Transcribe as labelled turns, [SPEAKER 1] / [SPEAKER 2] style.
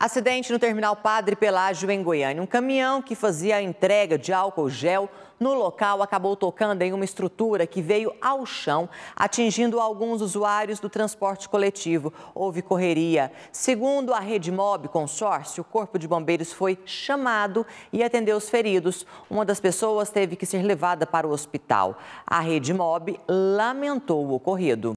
[SPEAKER 1] Acidente no terminal Padre Pelágio, em Goiânia. Um caminhão que fazia a entrega de álcool gel no local acabou tocando em uma estrutura que veio ao chão, atingindo alguns usuários do transporte coletivo. Houve correria. Segundo a Rede Mob Consórcio, o Corpo de Bombeiros foi chamado e atendeu os feridos. Uma das pessoas teve que ser levada para o hospital. A Rede Mob lamentou o ocorrido.